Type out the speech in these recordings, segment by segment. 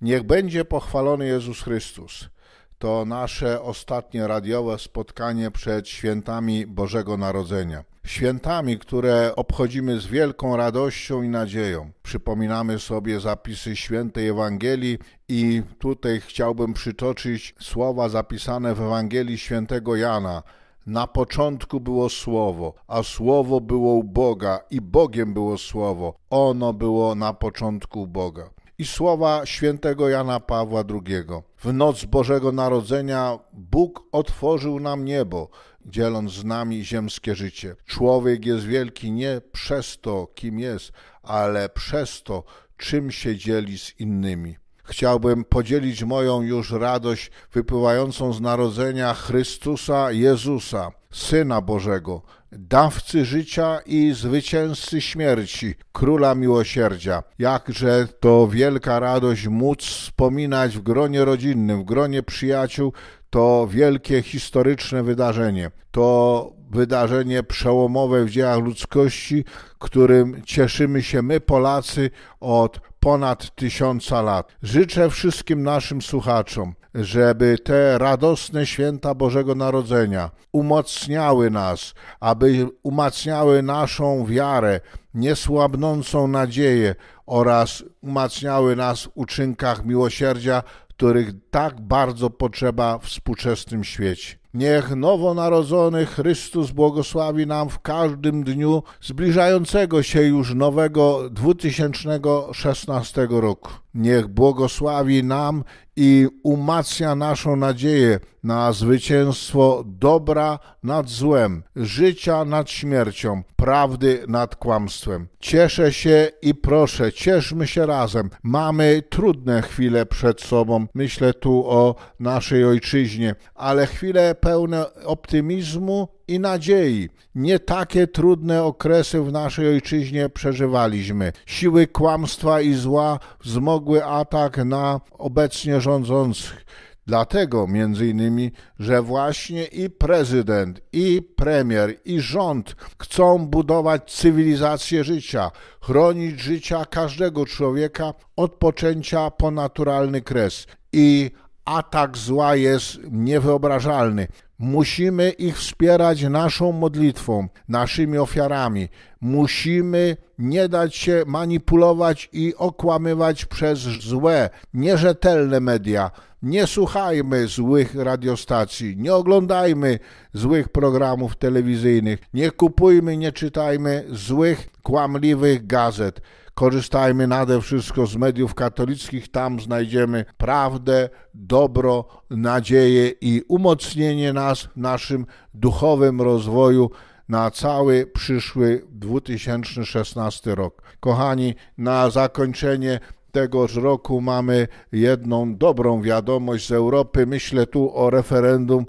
Niech będzie pochwalony Jezus Chrystus. To nasze ostatnie radiowe spotkanie przed świętami Bożego Narodzenia. Świętami, które obchodzimy z wielką radością i nadzieją. Przypominamy sobie zapisy świętej Ewangelii i tutaj chciałbym przytoczyć słowa zapisane w Ewangelii świętego Jana. Na początku było Słowo, a Słowo było u Boga i Bogiem było Słowo. Ono było na początku Boga i słowa świętego Jana Pawła II. W noc Bożego Narodzenia Bóg otworzył nam niebo, dzieląc z nami ziemskie życie. Człowiek jest wielki nie przez to, kim jest, ale przez to, czym się dzieli z innymi chciałbym podzielić moją już radość wypływającą z narodzenia Chrystusa Jezusa, Syna Bożego, dawcy życia i zwycięzcy śmierci, króla miłosierdzia. Jakże to wielka radość móc wspominać w gronie rodzinnym, w gronie przyjaciół to wielkie historyczne wydarzenie. To wydarzenie przełomowe w dziejach ludzkości, którym cieszymy się my, Polacy, od ponad tysiąca lat. Życzę wszystkim naszym słuchaczom, żeby te radosne święta Bożego Narodzenia umocniały nas, aby umacniały naszą wiarę, niesłabnącą nadzieję oraz umacniały nas w uczynkach miłosierdzia, których tak bardzo potrzeba w współczesnym świecie. Niech nowonarodzony Chrystus błogosławi nam w każdym dniu zbliżającego się już nowego 2016 roku. Niech błogosławi nam i umacnia naszą nadzieję na zwycięstwo dobra nad złem, życia nad śmiercią, prawdy nad kłamstwem. Cieszę się i proszę, cieszmy się razem. Mamy trudne chwile przed sobą, myślę tu o naszej ojczyźnie, ale chwile pełne optymizmu i nadziei. Nie takie trudne okresy w naszej ojczyźnie przeżywaliśmy. Siły kłamstwa i zła wzmogły atak na obecnie rządzących. Dlatego między innymi, że właśnie i prezydent, i premier, i rząd chcą budować cywilizację życia, chronić życia każdego człowieka od poczęcia po naturalny kres. I atak zła jest niewyobrażalny. Musimy ich wspierać naszą modlitwą, naszymi ofiarami. Musimy nie dać się manipulować i okłamywać przez złe, nierzetelne media. Nie słuchajmy złych radiostacji, nie oglądajmy złych programów telewizyjnych, nie kupujmy, nie czytajmy złych, kłamliwych gazet. Korzystajmy nade wszystko z mediów katolickich, tam znajdziemy prawdę, dobro, nadzieję i umocnienie nas w naszym duchowym rozwoju na cały przyszły 2016 rok. Kochani, na zakończenie tegoż roku mamy jedną dobrą wiadomość z Europy. Myślę tu o referendum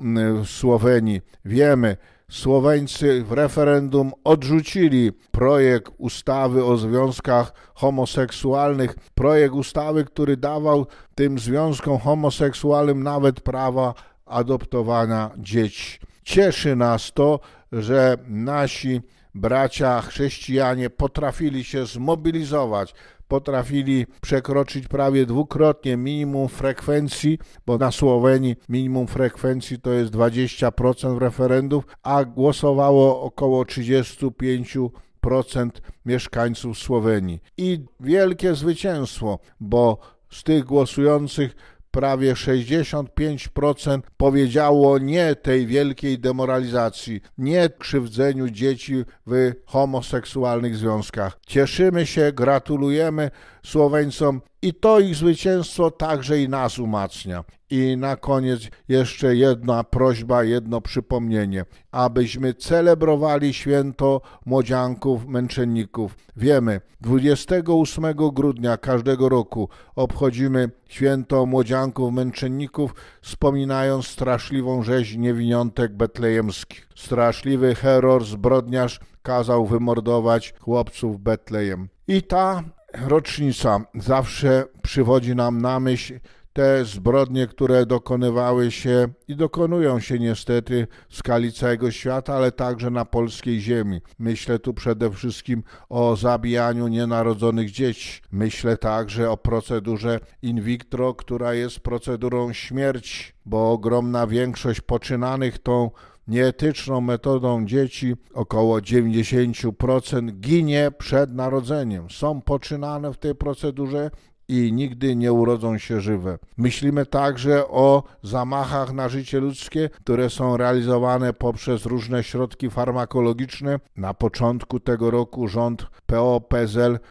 mm, w Słowenii. Wiemy, Słoweńcy w referendum odrzucili projekt ustawy o związkach homoseksualnych, projekt ustawy, który dawał tym związkom homoseksualnym nawet prawa adoptowania dzieci. Cieszy nas to, że nasi bracia chrześcijanie potrafili się zmobilizować potrafili przekroczyć prawie dwukrotnie minimum frekwencji, bo na Słowenii minimum frekwencji to jest 20% referendów, a głosowało około 35 procent mieszkańców Słowenii. I wielkie zwycięstwo, bo z tych głosujących prawie 65% powiedziało nie tej wielkiej demoralizacji, nie krzywdzeniu dzieci w homoseksualnych związkach. Cieszymy się, gratulujemy Słoweńcom i to ich zwycięstwo także i nas umacnia. I na koniec jeszcze jedna prośba, jedno przypomnienie, abyśmy celebrowali święto młodzianków, męczenników. Wiemy, 28 grudnia każdego roku obchodzimy święto młodzianków, męczenników, wspominając straszliwą rzeź niewiniątek betlejemskich. Straszliwy Heror, zbrodniarz, kazał wymordować chłopców Betlejem. I ta rocznica zawsze przywodzi nam na myśl te zbrodnie, które dokonywały się i dokonują się niestety w skali całego świata, ale także na polskiej ziemi. Myślę tu przede wszystkim o zabijaniu nienarodzonych dzieci. Myślę także o procedurze in vitro, która jest procedurą śmierci, bo ogromna większość poczynanych tą nieetyczną metodą dzieci około 90% ginie przed narodzeniem. Są poczynane w tej procedurze i nigdy nie urodzą się żywe. Myślimy także o zamachach na życie ludzkie, które są realizowane poprzez różne środki farmakologiczne. Na początku tego roku rząd po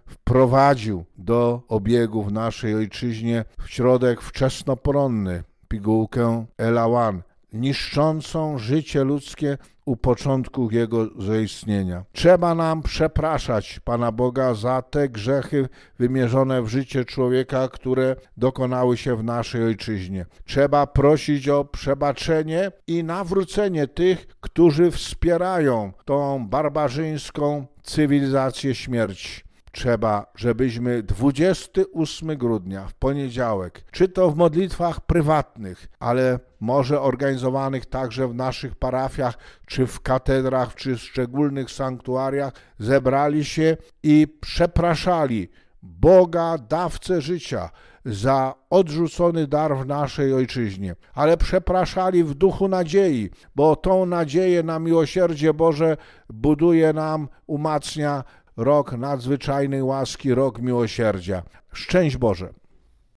wprowadził do obiegu w naszej ojczyźnie środek wczesnoporonny, pigułkę Elawan niszczącą życie ludzkie u początku jego zaistnienia. Trzeba nam przepraszać Pana Boga za te grzechy wymierzone w życie człowieka, które dokonały się w naszej ojczyźnie. Trzeba prosić o przebaczenie i nawrócenie tych, którzy wspierają tą barbarzyńską cywilizację śmierci trzeba, żebyśmy 28 grudnia w poniedziałek, czy to w modlitwach prywatnych, ale może organizowanych także w naszych parafiach, czy w katedrach, czy w szczególnych sanktuariach, zebrali się i przepraszali Boga, dawcę życia, za odrzucony dar w naszej ojczyźnie, ale przepraszali w duchu nadziei, bo tą nadzieję na miłosierdzie Boże buduje nam, umacnia rok nadzwyczajnej łaski, rok miłosierdzia. Szczęść Boże!